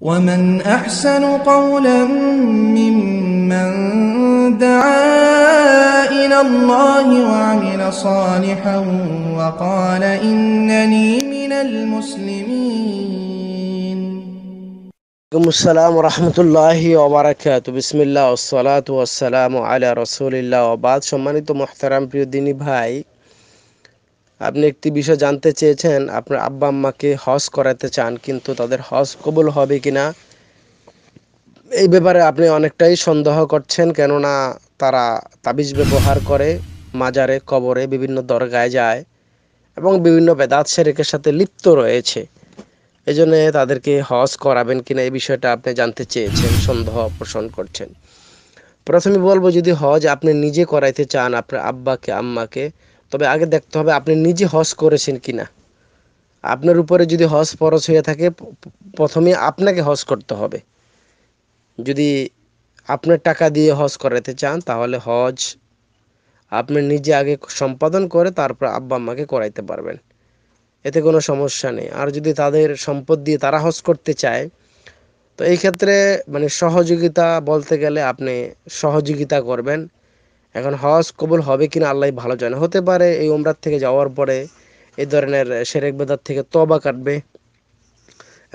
ومن أحسن قولا ممن دعا إلى الله وعمل صالحا وقال إنني من المسلمين السلام ورحمة الله وبركاته بسم الله والصلاة والسلام على رسول الله وبعد شمانيتو محترم بيو ديني بهاي আপনি একটি বিষয় জানতে চেয়েছেন আপনার আব্বা আম্মাকে হজ করাতে চান কিন্তু তাদের হজ কবুল হবে কি না এই ব্যাপারে আপনি অনেকটাই সন্দেহ করছেন কেননা তারা তাবিজ ব্যবহার করে মাজারে কবরে বিভিন্ন দরগায় যায় এবং বিভিন্ন বেদাত শেরেকের সাথে লিপ্ত রয়েছে এজন্য তাদেরকে হজ করাবেন কিনা এই বিষয়টা আপনি জানতে চেয়েছেন সন্দেহ পোষণ করছেন প্রথমে বলবো যদি হজ আপনি নিজে করাইতে চান আপনার আব্বাকে আম্মাকে তবে আগে দেখতে হবে আপনি নিজে হজ করেছেন কি না আপনার উপরে যদি হজ ফরজ হয়ে থাকে প্রথমে আপনাকে হজ করতে হবে যদি আপনার টাকা দিয়ে হজ করাতে চান তাহলে হজ আপনি নিজে আগে সম্পাদন করে তারপর আব্বা আম্মাকে করাইতে পারবেন এতে কোনো সমস্যা নেই আর যদি তাদের সম্পদ দিয়ে তারা হজ করতে চায় তো এই ক্ষেত্রে মানে সহযোগিতা বলতে গেলে আপনি সহযোগিতা করবেন এখন হজ কবুল হবে কিনা আল্লাহ ভালো জানে হতে পারে এই ওমরার থেকে যাওয়ার পরে এই ধরনের সেরেক বেদার থেকে তবা কাটবে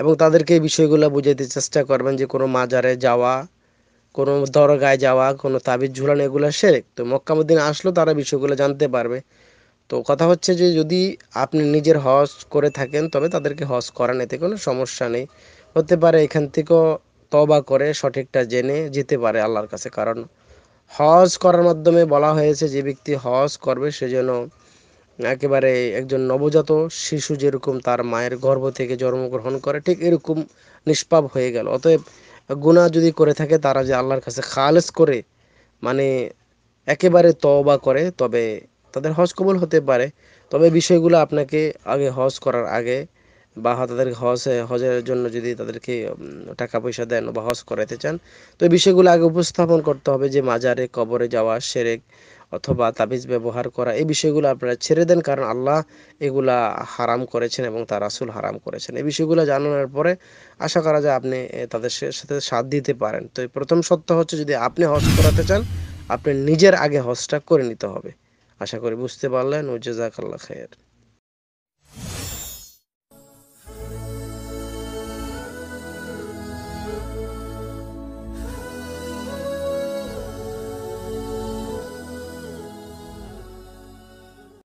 এবং তাদেরকে এই বিষয়গুলো বুঝাইতে চেষ্টা করবেন যে কোনো মাজারে যাওয়া কোনো দরগায় যাওয়া কোনো তাবিজ ঝুলানো এগুলো সেরেক তো মক্কামুদ্দিন আসলো তারা বিষয়গুলো জানতে পারবে তো কথা হচ্ছে যে যদি আপনি নিজের হজ করে থাকেন তবে তাদেরকে হজ করান এতে কোনো সমস্যা নেই হতে পারে এখান থেকেও তবা করে সঠিকটা জেনে যেতে পারে আল্লাহর কাছে কারণ হজ করার মাধ্যমে বলা হয়েছে যে ব্যক্তি হজ করবে সে যেন একেবারে একজন নবজাত শিশু যেরকম তার মায়ের গর্ভ থেকে জন্মগ্রহণ করে ঠিক এরকম নিষ্পাপ হয়ে গেল অতএব গুণা যদি করে থাকে তারা যে আল্লাহর কাছে খালেস করে মানে একেবারে তবা করে তবে তাদের হজ কবুল হতে পারে তবে বিষয়গুলো আপনাকে আগে হজ করার আগে বা হ্যাঁ, তাদের হজে হজের জন্য যদি তাদেরকে টাকা পয়সা দেন বা হজ করাতে চান তো এই বিষয়গুলো আগে উপস্থাপন করতে হবে যে মাজারে কবরে যাওয়া সেরেক অথবা তাবিজ ব্যবহার করা এই বিষয়গুলো আপনারা ছেড়ে দেন কারণ আল্লাহ এগুলা হারাম করেছেন এবং তার রাসুল হারাম করেছেন এই বিষয়গুলো জানানোর পরে আশা করা যায় আপনি তাদের সাথে সাথ দিতে পারেন তো প্রথম সত্য হচ্ছে যদি আপনি হজ করাতে চান আপনি নিজের আগে হজটা করে নিতে হবে আশা করি বুঝতে পারলেন ও জাজাকাল্লা খায়ের